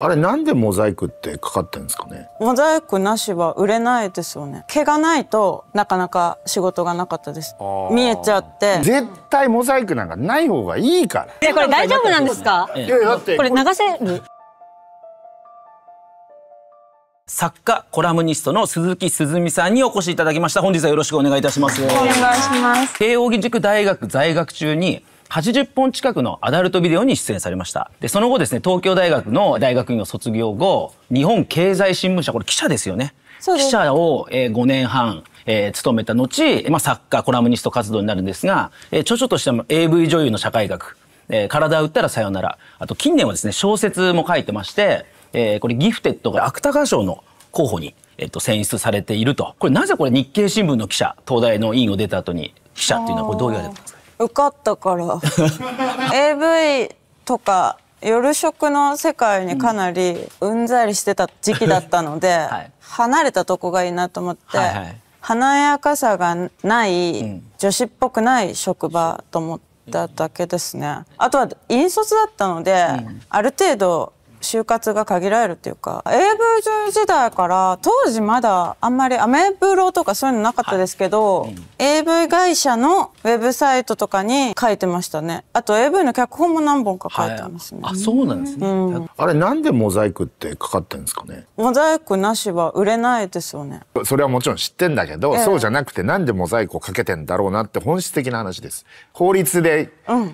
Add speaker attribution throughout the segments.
Speaker 1: あれなんでモザイクってかかってんですかね
Speaker 2: モザイクなしは売れないですよね毛がないとなかなか仕事がなかったです見えちゃ
Speaker 1: って絶対モザイクな
Speaker 3: んかない方がいいからい
Speaker 1: やこれ大丈夫なんで
Speaker 2: すかいやだってこれ流せる
Speaker 3: 作家コラムニストの鈴木すずみさんにお越しいただきました本日はよろしくお願いいたしますお願いします慶應義塾大学在学中に80本近くのアダルトビデオに出演されました。で、その後ですね、東京大学の大学院を卒業後、日本経済新聞社、これ記者ですよね。記者を、え5年半、えー、勤めた後、まあ、作家、コラムニスト活動になるんですが、えー、著書としても AV 女優の社会学、えー、体を打ったらさよなら。あと、近年はですね、小説も書いてまして、えー、これギフテッドが芥川賞の候補に、えっと、選出されていると。これなぜこれ日経新聞の記者、東大の委員を出た後に記者っていうのはこれどういうわけで
Speaker 2: すか受かったから AV とか夜食の世界にかなりうんざりしてた時期だったので、はい、離れたとこがいいなと思って、はいはい、華やかさがない、うん、女子っぽくない職場と思っただけですね。あとは引率だったので、うん、ある程度就活が限られるっていうか英文時代から当時まだあんまりアメブロとかそういうのなかったですけど、はいうん、AV 会社のウェブサイトとかに書いてましたねあと AV の脚本も何本か書いてますね、はい、あそうなんですね、う
Speaker 1: ん、あれなんでモザイクってかかってんですかね
Speaker 2: モザイクなしは売れないですよね
Speaker 1: それはもちろん知ってんだけど、ええ、そうじゃなくてなんでモザイクをかけてんだろうなって本質的な話です法律で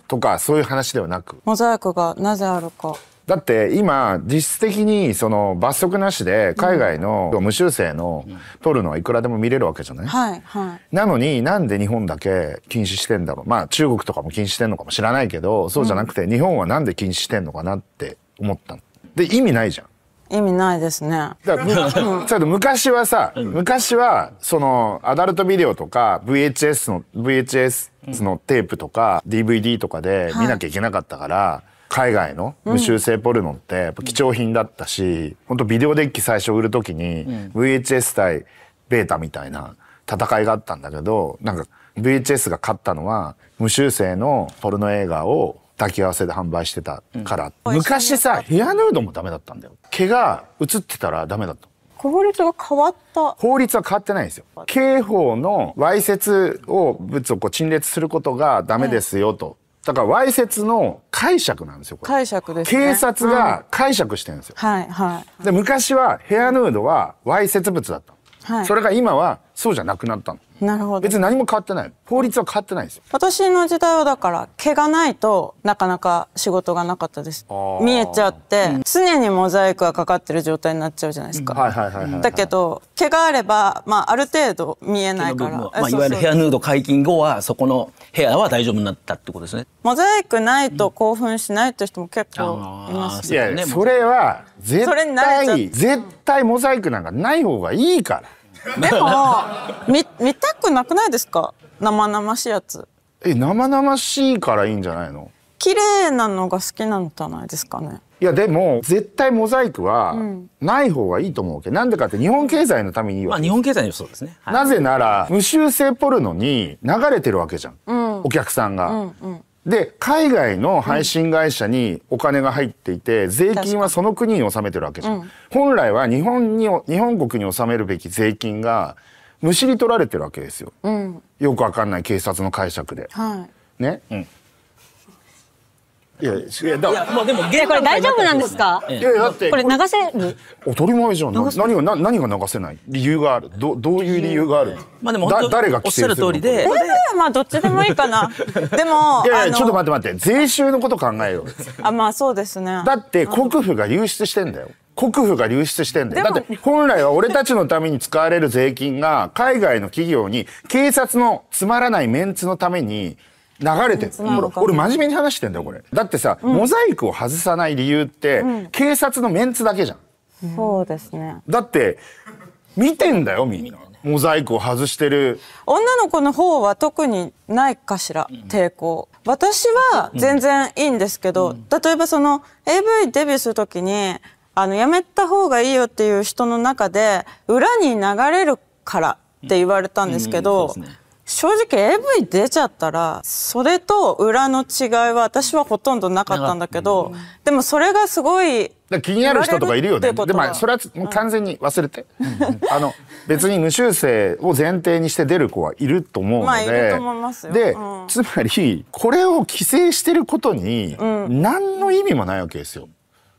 Speaker 1: とかそういう話ではなく、うん、モザイクがなぜあるかだって今実質的にその罰則なしで海外の無修正の取るのはいくらでも見れるわけじゃない、はいはい、なのになんで日本だけ禁止してんだろうまあ中国とかも禁止してんのかもしれないけどそうじゃなくて日本はなんで禁止してんのかなって思ったで意味ないじゃん。
Speaker 2: 意味ないですね。だか
Speaker 1: ら、っ昔はさ、昔は、その、アダルトビデオとか、VHS の、VHS のテープとか、DVD とかで見なきゃいけなかったから、はい海外の無修正ポルノってやっぱ貴重品だったし、本当ビデオデッキ最初売る時に VHS 対ベータみたいな戦いがあったんだけどなんか VHS が勝ったのは無修正のポルノ映画を抱き合わせで販売してたから、うん、昔さヘアヌードもダメだったんだよ毛が映ってたらダメだった法律が変わった法律は変わってないんですよ刑法のわいせつを物をこう陳列することがダメですよと、だから、わいせつの解釈なんですよ、これ。解
Speaker 2: 釈です、ね、警察が
Speaker 1: 解釈してるんですよ。
Speaker 2: はい、は
Speaker 1: い。で、昔はヘアヌードはわいせつ物だった。はい、それが今はそ
Speaker 2: うじゃなくなったのなるほど別に何も変わってない法律は変わってないですよ私の時代はだから毛がないとなかなか仕事がなかったです見えちゃって、うん、常にモザイクがかかってる状態になっちゃうじゃないですかだけど毛があれば、まあ、ある程度見えないから、まあ、いわゆるヘアヌ
Speaker 3: ード解禁後はそこのヘアは大丈夫になったってことですね
Speaker 2: モザイクないと興奮しないって人も結構いますよね、うん、いやそれ
Speaker 3: は
Speaker 1: 絶対絶対モザイクなんかない方がいいからでも
Speaker 2: 見見たくなくないですか生々しいやつ
Speaker 1: え生々しいからいいんじゃないの
Speaker 2: 綺麗なのが好きなんじゃないですかね
Speaker 1: いやでも絶対モザイクはない方がいいと思うけど、うん、なんでかって日本経済のためにいいわけ、まあ、日本経済にそうですね、はい、なぜなら無修正ポルノに流れてるわけじゃん、うん、お客さんが、うんうんで海外の配信会社にお金が入っていて、うん、税金はその国に納めてるわけじゃん、うん、本来は日本に日本国に納めるべき税金がむしり取られてるわけですよ、うん、よくわかんない警察の解釈で、はい、ね、うん、いやいやだかまあでもこれ大丈夫なんですか？いやだってこれ流せる。当たり前じゃん。何が何が流せない理由がある。どどういう理由がある。まあでも誰がおっしゃる通りで。え
Speaker 2: えまあどっちでもいいかな。でもいやいやちょっと
Speaker 1: 待って待って税収のこと考えよう。
Speaker 2: あまあそうですね。だ
Speaker 1: って国府が流出してんだよ。国府が流出してんだよ。だって本来は俺たちのために使われる税金が海外の企業に警察のつまらないメンツのために。流れてる俺真面目に話してんだよこれだってさ、うん、モザイクを外さない理由って、うん、警察のメンツ
Speaker 2: だけじゃん、そうですねだって見てんだよみんなモザイクを外してる女の子の方は特にないかしら抵抗私は全然いいんですけど、例えばその AV デビューするときにあのやめた方がいいよっていう人の中で裏に流れるからって言われたんですけど、うんうん正直 AV 出ちゃったらそれと裏の違いは私はほとんどなかったんだけど、うん、でもそれがすごい気になる人とかいるよねでもそれは完全に忘れて、うん、
Speaker 1: あの別に無修正を前提にして出る子はいると思うので、まあ、いると思いますよで、うん、つまりこれを規制してることに何の意味もないわけですよ。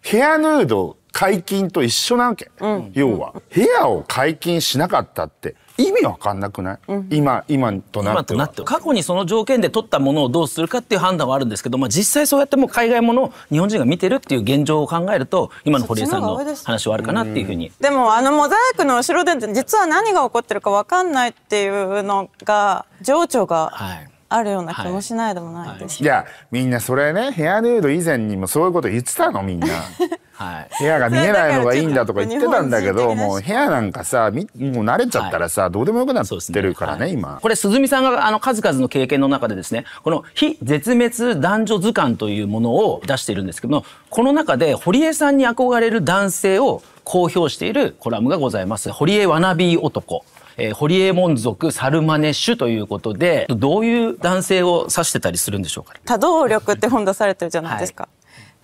Speaker 1: ヘアヌード解禁と一緒なわけ、要はヘアを解禁しなかったって意味わかんなくない、うん、今今と
Speaker 3: なっては過去にその条件で取ったものをどうするかっていう判断はあるんですけど、まあ、実際そうやってもう海外ものを日本人が見てるっていう現状を考えると今の堀江さんの話はあるかなっていうふうに、うん、
Speaker 2: でもあのモザイクの後ろで実は何が起こってるかわかんないっていうのが情緒が。はいあるような気もしないでもないです、はいは
Speaker 1: い、いやみんなそれねヘアヌード以前にもそういうこと言ってたのみんな はい、部屋が見えないのがいいんだとか言ってたんだけどもう部屋なんかさもう慣れちゃったらさ、はい、どうでもよくなっ
Speaker 3: てるからね、ね、今、はい、これ鈴見さんがあの数々の経験の中でですねこの「非絶滅男女図鑑」というものを出してるんですけどもこの中で堀江さんに憧れる男性を公表しているコラムがございます。堀江ワナ男えー、堀江門族サルマネッシュということでどういう男性を指してたりするんでしょうか、
Speaker 2: 多動力って本出されてるじゃないですか、は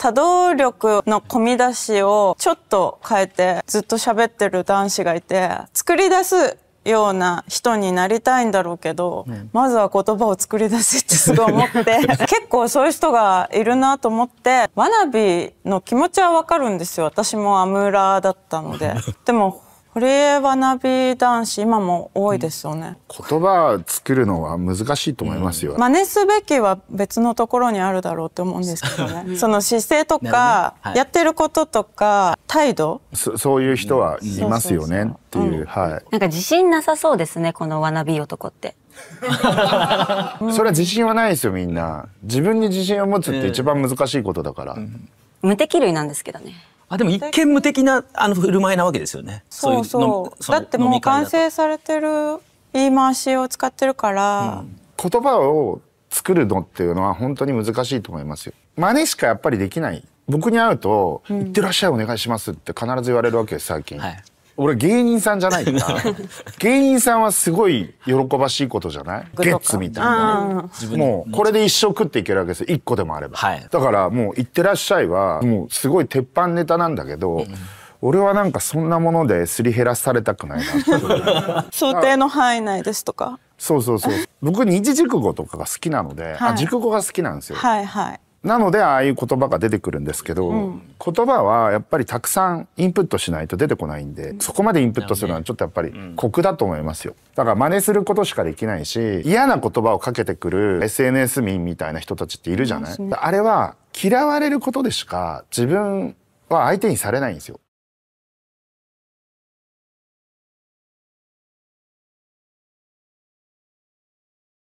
Speaker 2: 多動力の込み出しをちょっと変えてずっと喋ってる男子がいて、作り出すような人になりたいんだろうけど、うん、まずは言葉を作り出せってすごい思って 結構そういう人がいるなと思ってわなびの気持ちはわかるんですよ私もアムーラーだったので。でも堀江花火男子今も多いですよね、
Speaker 1: 言葉作るのは難しいと思いますよ、うん、
Speaker 2: 真似すべきは別のところにあるだろうって思うんですけどねその姿勢とか、ねはい、やってることとか態度
Speaker 1: そういう人はいますよねっていう、うん、はい
Speaker 2: なんか自信なさそうですねこのわなび男って それ
Speaker 1: は自信はないですよみんな自分に自信を持つって一番難しいことだから、うん、
Speaker 2: 無敵類なんですけどねあでも一見
Speaker 1: 無
Speaker 3: 敵なあの振る舞いなわけですよね。
Speaker 2: そうそうだってもう完成されてる言い回しを使ってるから、うん、
Speaker 1: 言葉を作るのっていうのは本当に難しいと思いますよ。真似しかやっぱりできない。僕に会うと「うん、いってらっしゃいお願いします」って必ず言われるわけです最近。はい俺芸人さんじゃないから 芸人さんはすごい喜ばしいことじゃないゲッツみたいなもうこれで一生食っていけるわけですよ1個でもあれば、はい、だからもう「いってらっしゃいは」はもうすごい鉄板ネタなんだけど、うん俺はなんかそんなものですり減らされたくないな
Speaker 2: 想定の範囲内ですとか
Speaker 1: そうそうそう僕二字熟語とかが好きなので、はい、あ熟語が好きなんです
Speaker 2: よはいはい
Speaker 1: なのでああいう言葉が出てくるんですけど、うん、言葉はやっぱりたくさんインプットしないと出てこないんで、そこまでインプットするのはちょっとやっぱり酷だと思いますよ。だから真似することしかできないし、嫌な言葉をかけてくる SNS 民みたいな人たちっているじゃない、あれは嫌われることでしか自分は相手にされないんですよ。